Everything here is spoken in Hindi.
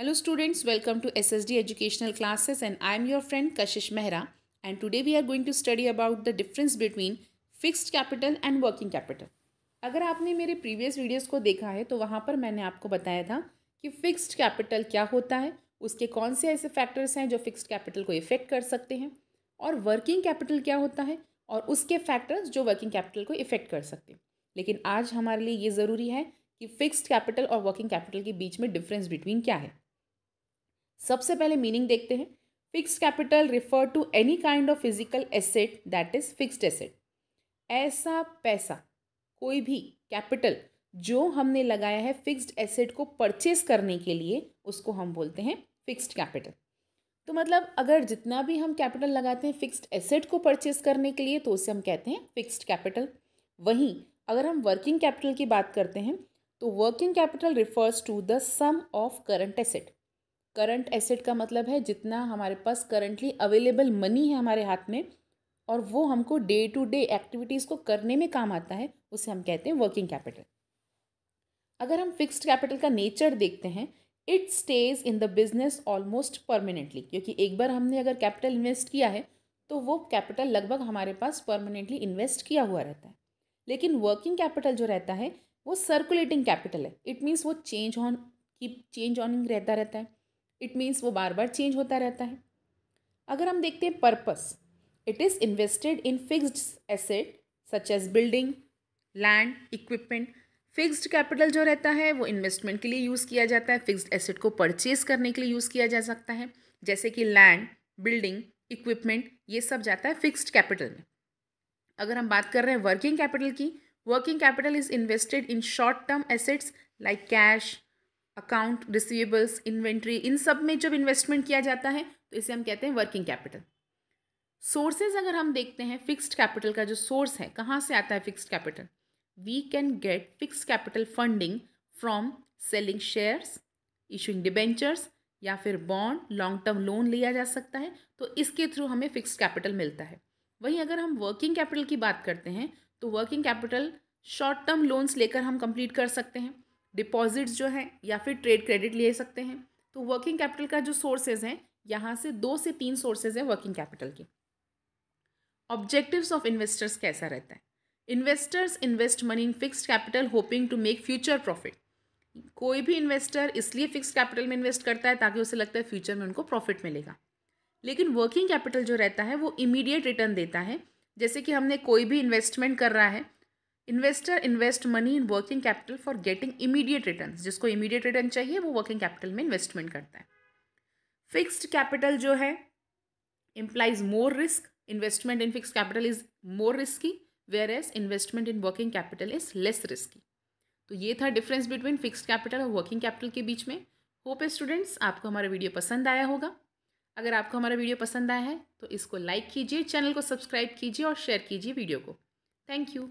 hello students welcome to S S D educational classes and I am your friend Kashish Mehra and today we are going to study about the difference between fixed capital and working capital अगर आपने मेरे प्रीवियस वीडियोस को देखा है तो वहाँ पर मैंने आपको बताया था कि फिक्स्ड कैपिटल क्या होता है उसके कौन से ऐसे फैक्टर्स हैं जो फिक्स्ड कैपिटल को इफेक्ट कर सकते हैं और वर्किंग कैपिटल क्या होता है और उसके फैक्टर्स जो वर्किंग कैपिटल को इफेक्ट कर सकते हैं लेकिन आज हमारे लिए ये ज़रूरी है कि फिक्सड कैपिटल और वर्किंग कैपिटल के बीच में डिफरेंस बिटवीन क्या है सबसे पहले मीनिंग देखते हैं fix capital refer to any kind of physical asset that is fixed asset ऐसा पैसा कोई भी कैपिटल जो हमने लगाया है फिक्स्ड एसेट को परचेस करने के लिए उसको हम बोलते हैं फिक्स्ड कैपिटल तो मतलब अगर जितना भी हम कैपिटल लगाते हैं फिक्स्ड एसेट को परचेस करने के लिए तो उसे हम कहते हैं फिक्स्ड कैपिटल वहीं अगर हम वर्किंग कैपिटल की बात करते हैं तो working capital refers to the sum of current asset current asset का मतलब है जितना हमारे पास करंटली अवेलेबल मनी है हमारे हाथ में और वो हमको डे टू डे एक्टिविटीज़ को करने में काम आता है उसे हम कहते हैं वर्किंग कैपिटल अगर हम फिक्स्ड कैपिटल का नेचर देखते हैं it stays in the business almost permanently क्योंकि एक बार हमने अगर कैपिटल इन्वेस्ट किया है तो वो कैपिटल लगभग हमारे पास परमानेंटली इन्वेस्ट किया हुआ रहता है लेकिन वर्किंग कैपिटल जो रहता है वो सर्कुलेटिंग कैपिटल है इट मीन्स वो चेंज ऑन की चेंज ऑनिंग रहता रहता है इट मीन्स वो बार बार चेंज होता रहता है अगर हम देखते हैं purpose it is invested in fixed asset such as building land equipment fixed capital जो रहता है वो इन्वेस्टमेंट के लिए यूज़ किया जाता है फिक्स्ड एसेट को परचेज करने के लिए यूज़ किया जा सकता है जैसे कि लैंड बिल्डिंग इक्विपमेंट ये सब जाता है फिक्स्ड कैपिटल में अगर हम बात कर रहे हैं वर्किंग कैपिटल की working capital is invested in short term assets like cash account receivables inventory इन सब में जब इन्वेस्टमेंट किया जाता है तो इसे हम कहते हैं वर्किंग कैपिटल सोर्सेज अगर हम देखते हैं फिक्स्ड कैपिटल का जो सोर्स है कहाँ से आता है fixed capital we can get fixed capital funding from selling shares issuing debentures या फिर बॉन्ड लॉन्ग टर्म लोन लिया जा सकता है तो इसके थ्रू हमें फिक्स्ड कैपिटल मिलता है वहीं अगर हम वर्किंग कैपिटल की बात करते हैं तो working capital short term loans लेकर हम कंप्लीट कर सकते हैं डिपॉजिट्स जो हैं या फिर ट्रेड क्रेडिट ले सकते हैं तो वर्किंग कैपिटल का जो सोर्सेज हैं यहाँ से दो से तीन सोर्सेज हैं वर्किंग कैपिटल के ऑब्जेक्टिव्स ऑफ इन्वेस्टर्स कैसा रहता है investors invest money in fixed capital hoping to make future profit कोई भी इन्वेस्टर इसलिए फिक्स्ड कैपिटल में इन्वेस्ट करता है ताकि उसे लगता है फ्यूचर में उनको प्रॉफिट मिलेगा लेकिन वर्किंग कैपिटल जो रहता है वो इमीडिएट रिटर्न देता है जैसे कि हमने कोई भी इन्वेस्टमेंट कर रहा है investor invest money in working capital for getting immediate return जिसको इमीडिएट रिटर्न चाहिए वो वर्किंग कैपिटल में इन्वेस्टमेंट करता है फिक्स्ड कैपिटल जो है more risk investment in fix capital is more risky whereas investment in working capital is less risky तो ये था डिफरेंस बिटवीन फिक्स्ड कैपिटल और वर्किंग कैपिटल के बीच में होप है स्टूडेंट्स आपको हमारा वीडियो पसंद आया होगा अगर आपको हमारा वीडियो पसंद आया है तो इसको लाइक कीजिए चैनल को सब्सक्राइब कीजिए और शेयर कीजिए वीडियो को थैंक यू